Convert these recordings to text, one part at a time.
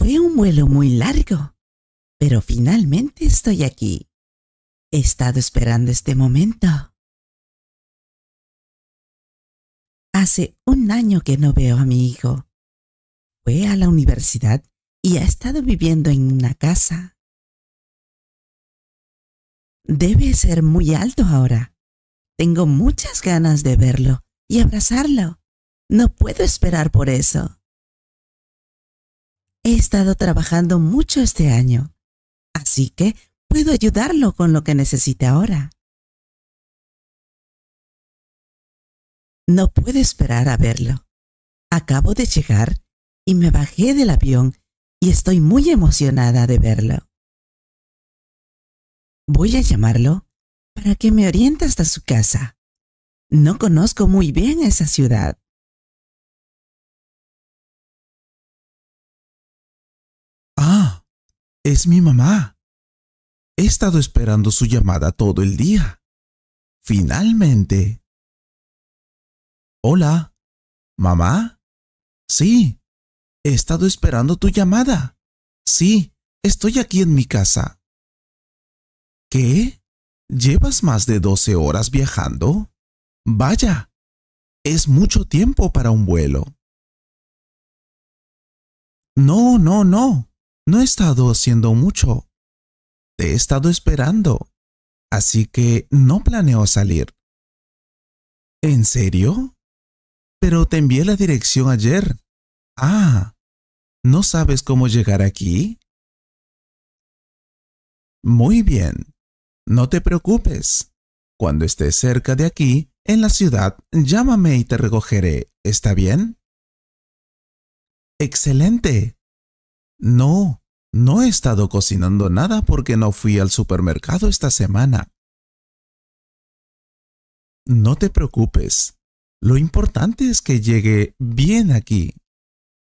Fue un vuelo muy largo, pero finalmente estoy aquí. He estado esperando este momento. Hace un año que no veo a mi hijo. Fue a la universidad y ha estado viviendo en una casa. Debe ser muy alto ahora. Tengo muchas ganas de verlo y abrazarlo. No puedo esperar por eso. He estado trabajando mucho este año, así que puedo ayudarlo con lo que necesite ahora. No puedo esperar a verlo. Acabo de llegar y me bajé del avión y estoy muy emocionada de verlo. Voy a llamarlo para que me oriente hasta su casa. No conozco muy bien esa ciudad. Es mi mamá. He estado esperando su llamada todo el día. Finalmente. Hola. ¿Mamá? Sí. He estado esperando tu llamada. Sí, estoy aquí en mi casa. ¿Qué? ¿Llevas más de 12 horas viajando? Vaya, es mucho tiempo para un vuelo. No, no, no. No he estado haciendo mucho. Te he estado esperando. Así que no planeo salir. ¿En serio? Pero te envié la dirección ayer. Ah, ¿no sabes cómo llegar aquí? Muy bien. No te preocupes. Cuando estés cerca de aquí, en la ciudad, llámame y te recogeré. ¿Está bien? Excelente. No, no he estado cocinando nada porque no fui al supermercado esta semana. No te preocupes. Lo importante es que llegue bien aquí.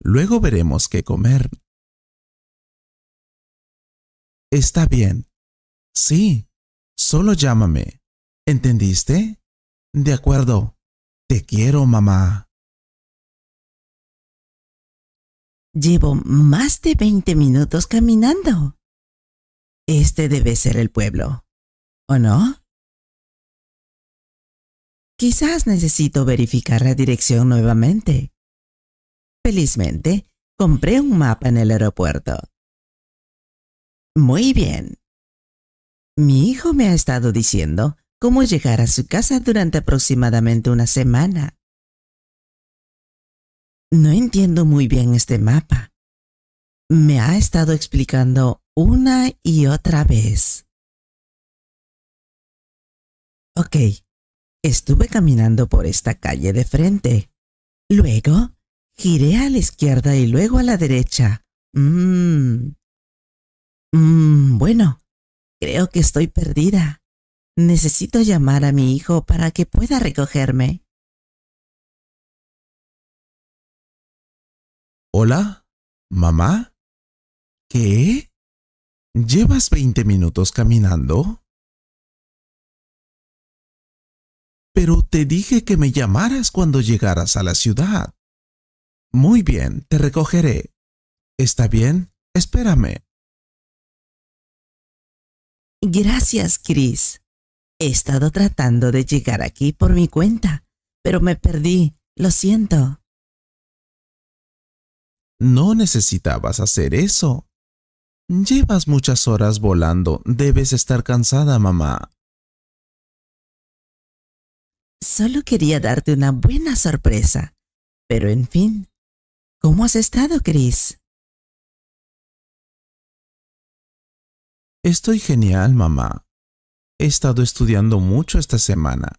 Luego veremos qué comer. Está bien. Sí, solo llámame. ¿Entendiste? De acuerdo. Te quiero, mamá. Llevo más de 20 minutos caminando. Este debe ser el pueblo, ¿o no? Quizás necesito verificar la dirección nuevamente. Felizmente, compré un mapa en el aeropuerto. Muy bien. Mi hijo me ha estado diciendo cómo llegar a su casa durante aproximadamente una semana. No entiendo muy bien este mapa. Me ha estado explicando una y otra vez. Ok, estuve caminando por esta calle de frente. Luego, giré a la izquierda y luego a la derecha. Mmm. Mmm, bueno, creo que estoy perdida. Necesito llamar a mi hijo para que pueda recogerme. Hola, mamá. ¿Qué? ¿Llevas 20 minutos caminando? Pero te dije que me llamaras cuando llegaras a la ciudad. Muy bien, te recogeré. ¿Está bien? Espérame. Gracias, Chris. He estado tratando de llegar aquí por mi cuenta, pero me perdí. Lo siento. No necesitabas hacer eso. Llevas muchas horas volando, debes estar cansada, mamá. Solo quería darte una buena sorpresa. Pero en fin, ¿cómo has estado, Chris? Estoy genial, mamá. He estado estudiando mucho esta semana.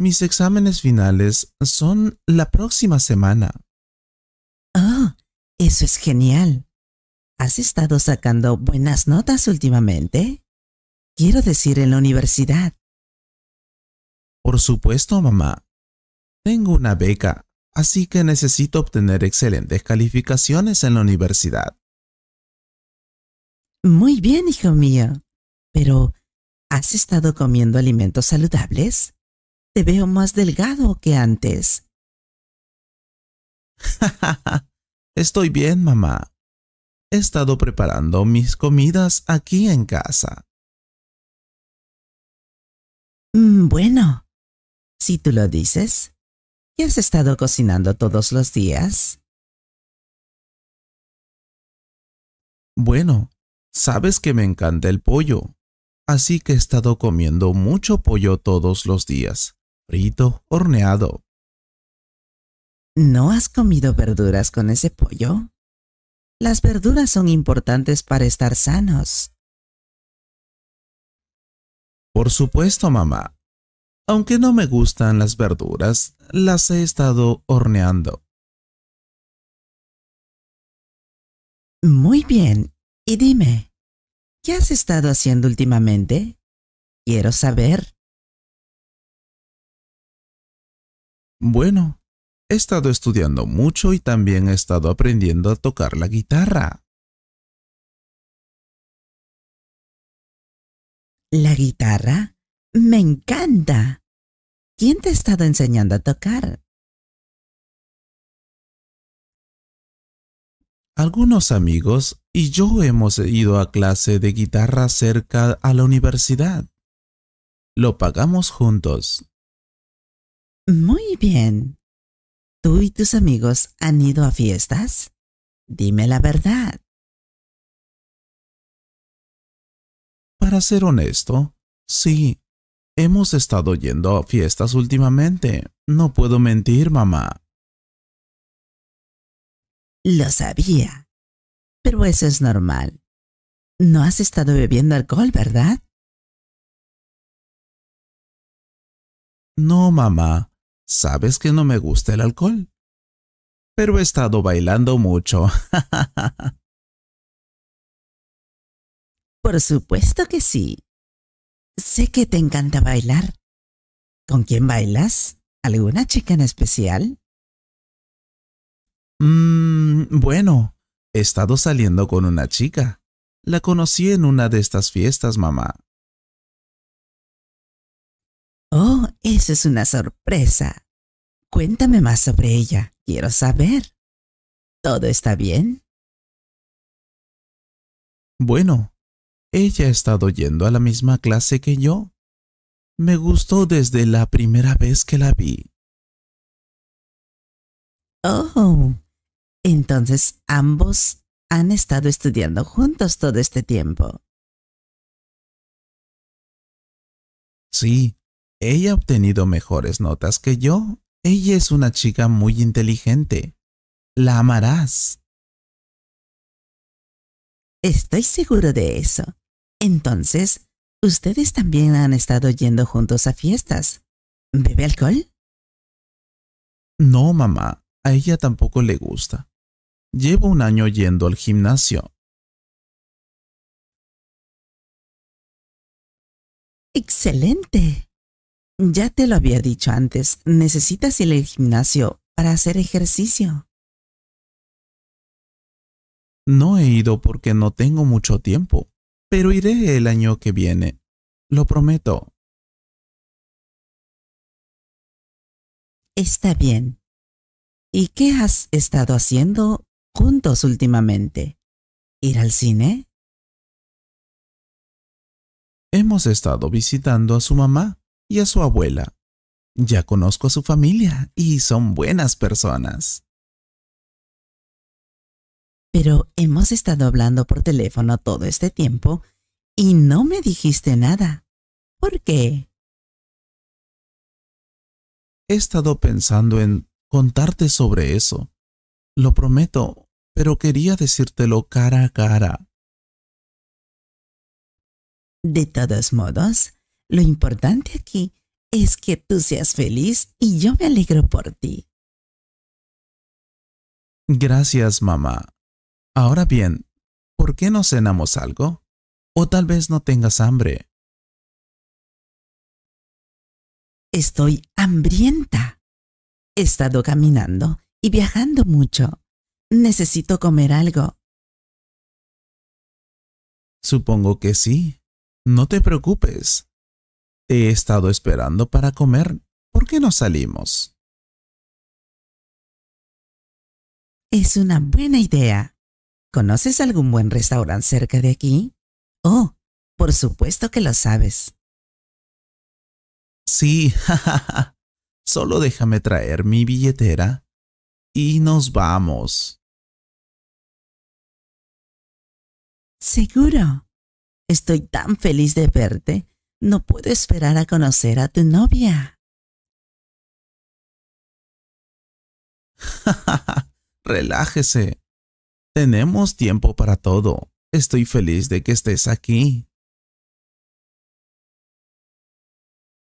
Mis exámenes finales son la próxima semana. Eso es genial. ¿Has estado sacando buenas notas últimamente? Quiero decir en la universidad. Por supuesto, mamá. Tengo una beca, así que necesito obtener excelentes calificaciones en la universidad. Muy bien, hijo mío. Pero, ¿has estado comiendo alimentos saludables? Te veo más delgado que antes. Estoy bien, mamá. He estado preparando mis comidas aquí en casa. Mm, bueno, si tú lo dices, ¿y has estado cocinando todos los días? Bueno, sabes que me encanta el pollo, así que he estado comiendo mucho pollo todos los días, frito, horneado, ¿No has comido verduras con ese pollo? Las verduras son importantes para estar sanos. Por supuesto, mamá. Aunque no me gustan las verduras, las he estado horneando. Muy bien. Y dime, ¿qué has estado haciendo últimamente? Quiero saber. Bueno, He estado estudiando mucho y también he estado aprendiendo a tocar la guitarra. ¿La guitarra? Me encanta. ¿Quién te ha estado enseñando a tocar? Algunos amigos y yo hemos ido a clase de guitarra cerca a la universidad. Lo pagamos juntos. Muy bien. ¿Tú y tus amigos han ido a fiestas? Dime la verdad. Para ser honesto, sí. Hemos estado yendo a fiestas últimamente. No puedo mentir, mamá. Lo sabía. Pero eso es normal. No has estado bebiendo alcohol, ¿verdad? No, mamá. Sabes que no me gusta el alcohol. Pero he estado bailando mucho. Por supuesto que sí. Sé que te encanta bailar. ¿Con quién bailas? ¿Alguna chica en especial? Mmm, bueno, he estado saliendo con una chica. La conocí en una de estas fiestas, mamá. Oh, eso es una sorpresa. Cuéntame más sobre ella. Quiero saber. ¿Todo está bien? Bueno, ella ha estado yendo a la misma clase que yo. Me gustó desde la primera vez que la vi. Oh, entonces ambos han estado estudiando juntos todo este tiempo. Sí, ella ha obtenido mejores notas que yo. Ella es una chica muy inteligente. La amarás. Estoy seguro de eso. Entonces, ustedes también han estado yendo juntos a fiestas. ¿Bebe alcohol? No, mamá. A ella tampoco le gusta. Llevo un año yendo al gimnasio. Excelente. Ya te lo había dicho antes, necesitas ir al gimnasio para hacer ejercicio. No he ido porque no tengo mucho tiempo, pero iré el año que viene, lo prometo. Está bien. ¿Y qué has estado haciendo juntos últimamente? ¿Ir al cine? Hemos estado visitando a su mamá y a su abuela. Ya conozco a su familia y son buenas personas. Pero hemos estado hablando por teléfono todo este tiempo y no me dijiste nada. ¿Por qué? He estado pensando en contarte sobre eso. Lo prometo, pero quería decírtelo cara a cara. De todos modos, lo importante aquí es que tú seas feliz y yo me alegro por ti. Gracias, mamá. Ahora bien, ¿por qué no cenamos algo? O tal vez no tengas hambre. Estoy hambrienta. He estado caminando y viajando mucho. Necesito comer algo. Supongo que sí. No te preocupes he estado esperando para comer. ¿Por qué no salimos? Es una buena idea. ¿Conoces algún buen restaurante cerca de aquí? Oh, por supuesto que lo sabes. Sí, jajaja. Solo déjame traer mi billetera y nos vamos. Seguro. Estoy tan feliz de verte. No puedo esperar a conocer a tu novia. Relájese. Tenemos tiempo para todo. Estoy feliz de que estés aquí.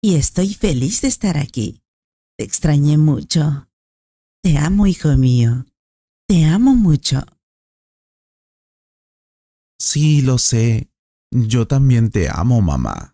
Y estoy feliz de estar aquí. Te extrañé mucho. Te amo, hijo mío. Te amo mucho. Sí, lo sé. Yo también te amo, mamá.